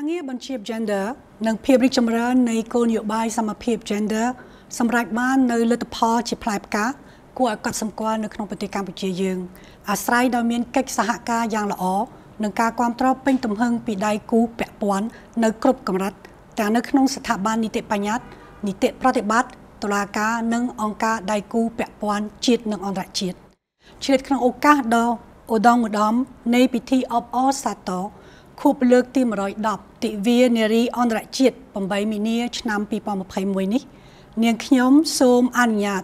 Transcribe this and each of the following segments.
ការងារបញ្ជាប gender និងភាពរីកចម្រើននៃគោលនយោបាយសមភាព gender សម្រាប់បាននៅលទ្ធផលជាផ្លែផ្កាគួរឲ្យកត់សម្គាល់នៅក្នុងប្រទេសកម្ពុជាយើង អាស្រ័យដោយមានកិច្ចសហការយ៉ាងល្អនិងការគ្រប់គ្រងពេញ ទំហឹងពីដៃគូពាក់ព័ន្ធនៅគ្រប់កម្រិតទាំងនៅក្នុងស្ថាប័ននីតិបញ្ញត្តិនីតិប្រតិបត្តិតុលាការនិងអង្គការដៃគូពាក់ព័ន្ធជាតិនិងអន្តរជាតិឆ្លៀតក្នុងឱកាសដ៏ឧត្តមឧត្តមនៃពិធីអបអរសាទរខួបលើកទី110ទិវានារីអន្តរជាតិ8មីនា ឆ្នាំ2021នេះ នាងខ្ញុំ សូមអនុញ្ញាត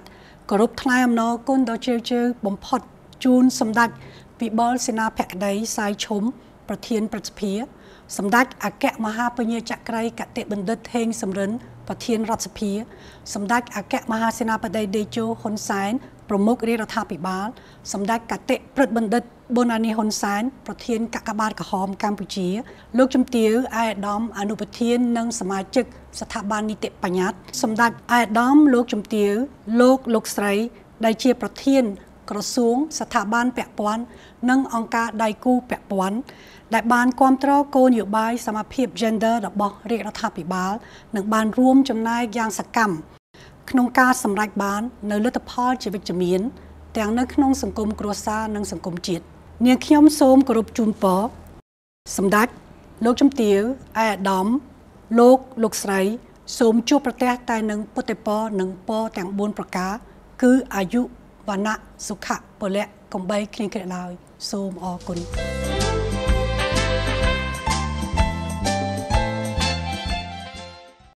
គោរពថ្លែងអំណរគុណដល់ជ្រាលជ្រៅបំផុតជូនសម្ដេចពិបុលសេនាភក្តីសាយឈុំប្រធានប្រសិទ្ធិសម្ដេចអគ្គមហាពញាចក្រីកតិបណ្ឌិតហេងសំរិនប្រធានរដ្ឋសភា សម្ដេចអគ្គមហាសេនាបតីដេជោហ៊ុនសែនប្រមុខរាជរដ្ឋាភិបាល សម្ដេចកតិព្រឹទ្ធបណ្ឌិតប៊ុនអានីហ៊ុនសែនប្រធានកកបាទក្រហមកម្ពុជា លោកជំទាវអៃដាមអនុប្រធាននិងសមាជិកស្ថាប័ននីតិបញ្ញត្តិសម្ដេចអៃដាមលោកជំទាវលោកលោកស្រី ដែលជាប្រធាន ក្រសួងស្ថាប័នពាក់ព័ន្ធនិងអង្គការដៃគូពាក់ព័ន្ធដែលបានគ្រប់គ្រងគោលនយោបាយសមភាព gender របស់រាជរដ្ឋាភិបាល និង បានរួមចំណែកយ៉ាងសកម្មក្នុងការសម្រេចបាននៅលទ្ធផលជាវិជ្ជមាន ទាំងនៅក្នុងសង្គមគ្រួសារនិងសង្គមជាតិនាងខ្ញុំសូមគោរពជូនពរសម្ដេចលោកជំទាវឯអាដាមលោកលោកស្រី សូមជួបប្រទះតែនឹងពុទ្ធិពរនិងពរទាំង4ប្រការ គឺអាយុវណ្ណៈសុខៈពលៈកំបីគ្លៀងគ្រិតឡើយសូមអរគុណ